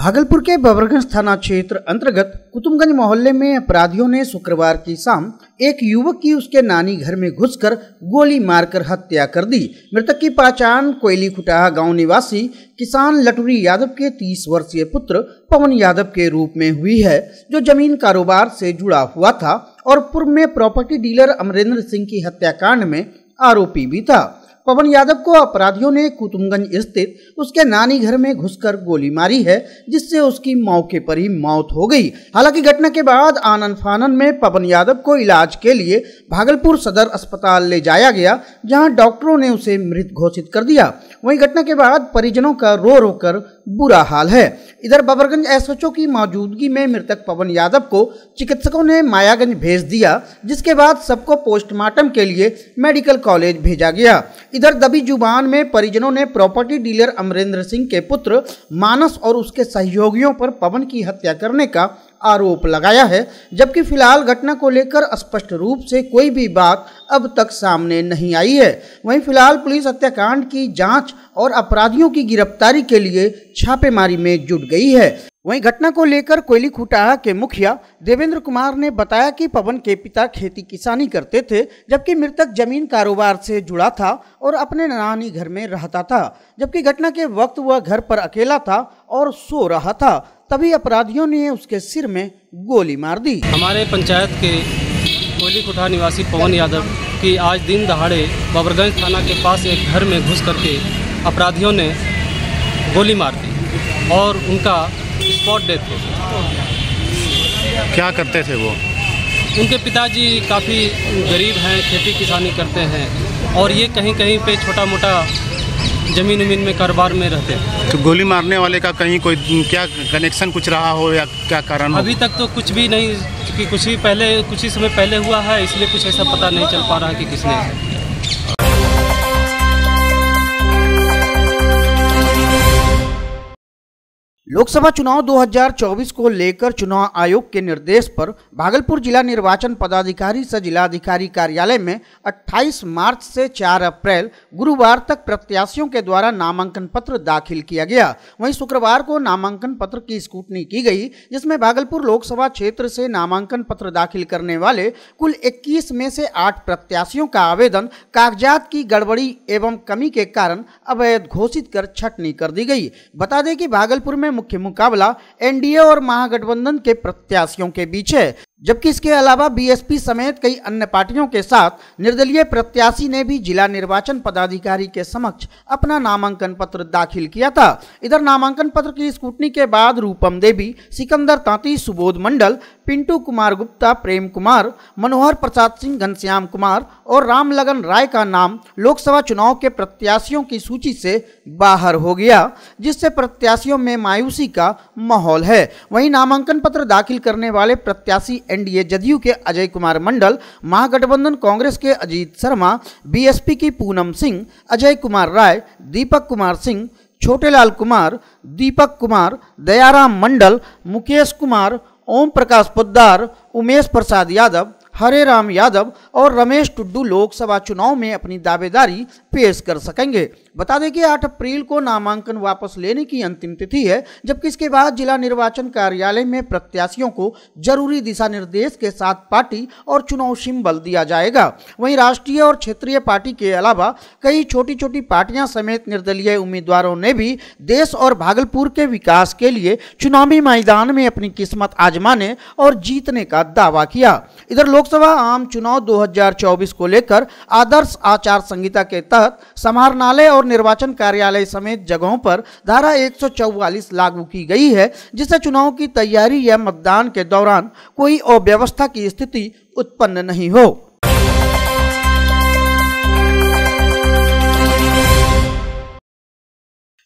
भागलपुर के बबरगंज थाना क्षेत्र अंतर्गत कुतुमगंज मोहल्ले में अपराधियों ने शुक्रवार की शाम एक युवक की उसके नानी घर में घुसकर गोली मारकर हत्या कर दी मृतक की पहचान कोयली खुटाहा गांव निवासी किसान लटूरी यादव के 30 वर्षीय पुत्र पवन यादव के रूप में हुई है जो जमीन कारोबार से जुड़ा हुआ था और पूर्व में प्रॉपर्टी डीलर अमरेंद्र सिंह की हत्याकांड में आरोपी भी था पवन यादव को अपराधियों ने कुतुमगंज स्थित उसके नानी घर में घुसकर गोली मारी है जिससे उसकी मौके पर ही मौत हो गई हालांकि घटना के बाद आनंद फानन में पवन यादव को इलाज के लिए भागलपुर सदर अस्पताल ले जाया गया जहां डॉक्टरों ने उसे मृत घोषित कर दिया वहीं घटना के बाद परिजनों का रो रो कर बुरा हाल है इधर बबरगंज एसएचओ की मौजूदगी में मृतक पवन यादव को चिकित्सकों ने मायागंज भेज दिया जिसके बाद सबको पोस्टमार्टम के लिए मेडिकल कॉलेज भेजा गया इधर दबी जुबान में परिजनों ने प्रॉपर्टी डीलर अमरेंद्र सिंह के पुत्र मानस और उसके सहयोगियों पर पवन की हत्या करने का आरोप लगाया है जबकि फिलहाल घटना को लेकर स्पष्ट रूप से कोई भी बात अब तक सामने नहीं आई है वहीं फिलहाल पुलिस हत्याकांड की जांच और अपराधियों की गिरफ्तारी के लिए छापेमारी में जुट गई है वहीं घटना को लेकर कोयली खुटाहा के मुखिया देवेंद्र कुमार ने बताया कि पवन के पिता खेती किसानी करते थे जबकि मृतक जमीन कारोबार से जुड़ा था और अपने नानी घर में रहता था जबकि घटना के वक्त वह घर पर अकेला था और सो रहा था तभी अपराधियों ने उसके सिर में गोली मार दी हमारे पंचायत के गोली कोठा निवासी पवन यादव की आज दिन दहाड़े बाबरगंज थाना के पास एक घर में घुस करके अपराधियों ने गोली मार दी और उनका स्पॉट डेथ हो गया क्या करते थे वो उनके पिताजी काफ़ी गरीब हैं खेती किसानी करते हैं और ये कहीं कहीं पे छोटा मोटा जमीन उमीन में कारोबार में रहते हैं तो गोली मारने वाले का कहीं कोई क्या कनेक्शन कुछ रहा हो या क्या कारण अभी तक तो कुछ भी नहीं कि कुछ ही पहले कुछ ही समय पहले हुआ है इसलिए कुछ ऐसा पता नहीं चल पा रहा है कि किसने लोकसभा चुनाव 2024 को लेकर चुनाव आयोग के निर्देश पर भागलपुर जिला निर्वाचन पदाधिकारी से जिलाधिकारी कार्यालय में 28 मार्च से 4 अप्रैल गुरुवार तक प्रत्याशियों के द्वारा नामांकन पत्र दाखिल किया गया वहीं शुक्रवार को नामांकन पत्र की स्कूटनी की गई जिसमें भागलपुर लोकसभा क्षेत्र से नामांकन पत्र दाखिल करने वाले कुल इक्कीस में से आठ प्रत्याशियों का आवेदन कागजात की गड़बड़ी एवं कमी के कारण अवैध घोषित कर छटनी कर दी गई बता दें कि भागलपुर में मुख्य मुकाबला एनडीए और महागठबंधन के प्रत्याशियों के बीच है जबकि इसके अलावा बीएसपी समेत कई अन्य पार्टियों के साथ निर्दलीय प्रत्याशी ने भी जिला निर्वाचन पदाधिकारी के समक्ष अपना नामांकन पत्र दाखिल किया था इधर नामांकन पत्र की स्कूटनी के बाद रूपम देवी सिकंदर तांती सुबोध मंडल पिंटू कुमार गुप्ता प्रेम कुमार मनोहर प्रसाद सिंह घनश्याम कुमार और रामलगन राय का नाम लोकसभा चुनाव के प्रत्याशियों की सूची से बाहर हो गया जिससे प्रत्याशियों में मायूसी का माहौल है वहीं नामांकन पत्र दाखिल करने वाले प्रत्याशी एनडीए जदयू के अजय कुमार मंडल महागठबंधन कांग्रेस के अजीत शर्मा बीएसपी की पूनम सिंह अजय कुमार राय दीपक कुमार सिंह छोटेलाल कुमार दीपक कुमार दयाराम मंडल मुकेश कुमार ओम प्रकाश पोद्दार उमेश प्रसाद यादव हरे राम यादव और रमेश टुड्डू लोकसभा चुनाव में अपनी दावेदारी पेश कर सकेंगे बता दें कि 8 अप्रैल को नामांकन वापस लेने की अंतिम तिथि है जबकि इसके बाद जिला निर्वाचन कार्यालय में प्रत्याशियों को जरूरी दिशा निर्देश के साथ पार्टी और चुनाव सिंबल दिया जाएगा वहीं राष्ट्रीय और क्षेत्रीय पार्टी के अलावा कई छोटी छोटी पार्टियां समेत निर्दलीय उम्मीदवारों ने भी देश और भागलपुर के विकास के लिए चुनावी मैदान में अपनी किस्मत आजमाने और जीतने का दावा किया इधर लोकसभा आम चुनाव दो 2024 को लेकर आदर्श आचार संहिता के तहत समाहरणालय और निर्वाचन कार्यालय समेत जगहों पर धारा 144 लागू की गई है जिससे चुनाव की तैयारी या मतदान के दौरान कोई अव्यवस्था की स्थिति उत्पन्न नहीं हो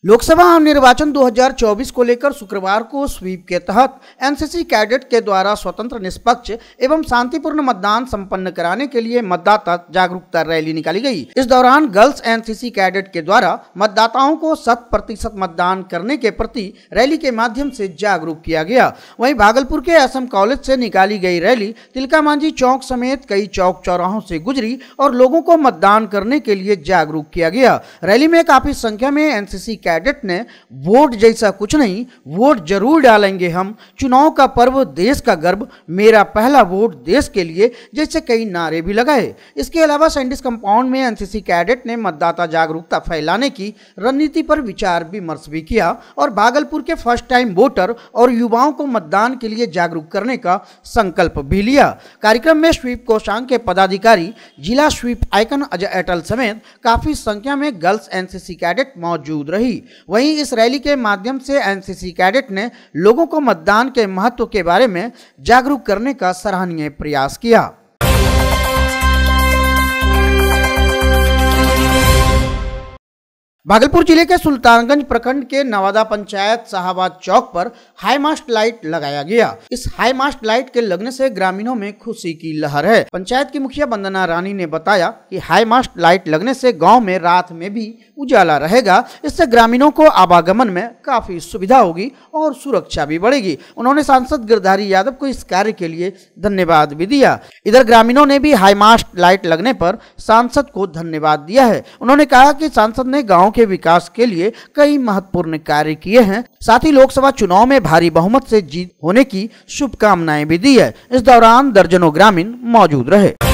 लोकसभा निर्वाचन 2024 को लेकर शुक्रवार को स्वीप के तहत एनसीसी कैडेट के द्वारा स्वतंत्र निष्पक्ष एवं शांतिपूर्ण मतदान संपन्न कराने के लिए मतदाता जागरूकता रैली निकाली गई इस दौरान गर्ल्स एनसीसी कैडेट के द्वारा मतदाताओं को शत प्रतिशत मतदान करने के प्रति रैली के माध्यम से जागरूक किया गया वहीं भागलपुर के एस कॉलेज से निकाली गई रैली तिलका मांझी चौक समेत कई चौक चौराहों से गुजरी और लोगों को मतदान करने के लिए जागरूक किया गया रैली में काफी संख्या में एनसीसी कैडेट कैडेट ने वोट जैसा कुछ नहीं वोट जरूर डालेंगे हम चुनाव का पर्व देश का गर्व मेरा पहला वोट देश के लिए जैसे कई नारे भी लगाए इसके अलावा सैंडिस कंपाउंड में एनसीसी कैडेट ने मतदाता जागरूकता फैलाने की रणनीति पर विचार विमर्श भी किया और भागलपुर के फर्स्ट टाइम वोटर और युवाओं को मतदान के लिए जागरूक करने का संकल्प भी लिया कार्यक्रम में स्वीप कोषांग के पदाधिकारी जिला स्वीप आइकन अजय अटल समेत काफी संख्या में गर्ल्स एनसीसी कैडेट मौजूद रही वहीं इस रैली के माध्यम से एनसीसी कैडेट ने लोगों को मतदान के महत्व के बारे में जागरूक करने का सराहनीय प्रयास किया भागलपुर जिले के सुल्तानगंज प्रखंड के नवादा पंचायत शाहबाद चौक पर हाई मास्ट लाइट लगाया गया इस हाई मास्ट लाइट के लगने से ग्रामीणों में खुशी की लहर है पंचायत की मुखिया वंदना रानी ने बताया कि हाई मास्ट लाइट लगने से गांव में रात में भी उजाला रहेगा इससे ग्रामीणों को आवागमन में काफी सुविधा होगी और सुरक्षा भी बढ़ेगी उन्होंने सांसद गिरधारी यादव को इस कार्य के लिए धन्यवाद भी दिया इधर ग्रामीणों ने भी हाई मास्ट लाइट लगने पर सांसद को धन्यवाद दिया है उन्होंने कहा की सांसद ने गाँव के विकास के लिए कई महत्वपूर्ण कार्य किए हैं साथ ही लोकसभा चुनाव में भारी बहुमत से जीत होने की शुभकामनाएं भी दी है इस दौरान दर्जनों ग्रामीण मौजूद रहे